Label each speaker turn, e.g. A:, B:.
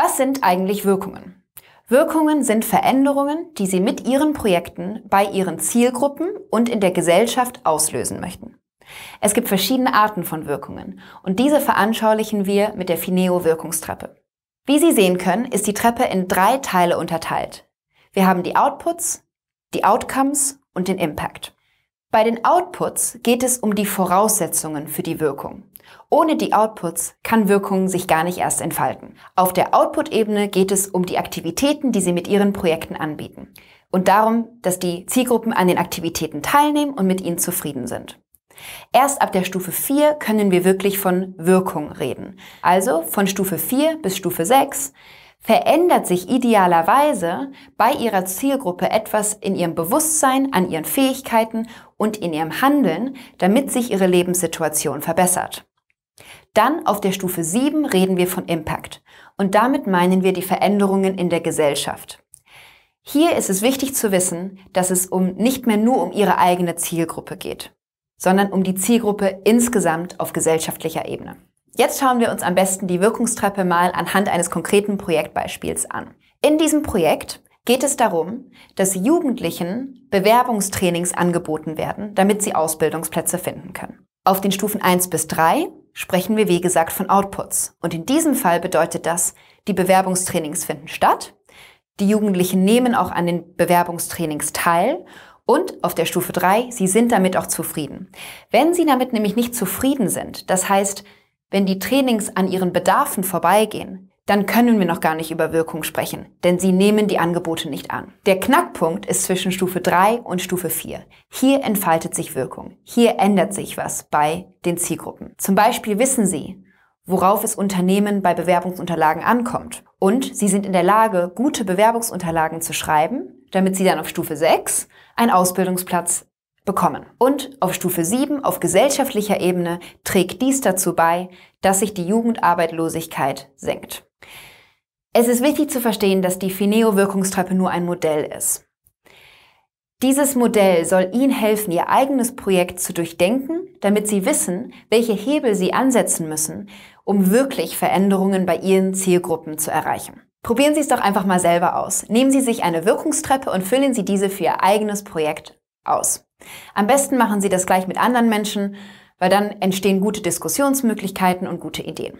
A: Was sind eigentlich Wirkungen? Wirkungen sind Veränderungen, die Sie mit Ihren Projekten bei Ihren Zielgruppen und in der Gesellschaft auslösen möchten. Es gibt verschiedene Arten von Wirkungen und diese veranschaulichen wir mit der Fineo-Wirkungstreppe. Wie Sie sehen können, ist die Treppe in drei Teile unterteilt. Wir haben die Outputs, die Outcomes und den Impact. Bei den Outputs geht es um die Voraussetzungen für die Wirkung. Ohne die Outputs kann Wirkung sich gar nicht erst entfalten. Auf der Output-Ebene geht es um die Aktivitäten, die Sie mit Ihren Projekten anbieten. Und darum, dass die Zielgruppen an den Aktivitäten teilnehmen und mit ihnen zufrieden sind. Erst ab der Stufe 4 können wir wirklich von Wirkung reden. Also von Stufe 4 bis Stufe 6 verändert sich idealerweise bei ihrer Zielgruppe etwas in ihrem Bewusstsein, an ihren Fähigkeiten und in ihrem Handeln, damit sich ihre Lebenssituation verbessert. Dann auf der Stufe 7 reden wir von Impact und damit meinen wir die Veränderungen in der Gesellschaft. Hier ist es wichtig zu wissen, dass es um nicht mehr nur um ihre eigene Zielgruppe geht, sondern um die Zielgruppe insgesamt auf gesellschaftlicher Ebene. Jetzt schauen wir uns am besten die Wirkungstreppe mal anhand eines konkreten Projektbeispiels an. In diesem Projekt geht es darum, dass Jugendlichen Bewerbungstrainings angeboten werden, damit sie Ausbildungsplätze finden können. Auf den Stufen 1 bis 3 sprechen wir, wie gesagt, von Outputs. Und in diesem Fall bedeutet das, die Bewerbungstrainings finden statt, die Jugendlichen nehmen auch an den Bewerbungstrainings teil und auf der Stufe 3, sie sind damit auch zufrieden. Wenn sie damit nämlich nicht zufrieden sind, das heißt, wenn die Trainings an ihren Bedarfen vorbeigehen, dann können wir noch gar nicht über Wirkung sprechen, denn sie nehmen die Angebote nicht an. Der Knackpunkt ist zwischen Stufe 3 und Stufe 4. Hier entfaltet sich Wirkung. Hier ändert sich was bei den Zielgruppen. Zum Beispiel wissen sie, worauf es Unternehmen bei Bewerbungsunterlagen ankommt. Und sie sind in der Lage, gute Bewerbungsunterlagen zu schreiben, damit sie dann auf Stufe 6 einen Ausbildungsplatz bekommen. Und auf Stufe 7, auf gesellschaftlicher Ebene, trägt dies dazu bei, dass sich die Jugendarbeitlosigkeit senkt. Es ist wichtig zu verstehen, dass die Fineo-Wirkungstreppe nur ein Modell ist. Dieses Modell soll Ihnen helfen, Ihr eigenes Projekt zu durchdenken, damit Sie wissen, welche Hebel Sie ansetzen müssen, um wirklich Veränderungen bei Ihren Zielgruppen zu erreichen. Probieren Sie es doch einfach mal selber aus. Nehmen Sie sich eine Wirkungstreppe und füllen Sie diese für Ihr eigenes Projekt aus. Am besten machen Sie das gleich mit anderen Menschen, weil dann entstehen gute Diskussionsmöglichkeiten und gute Ideen.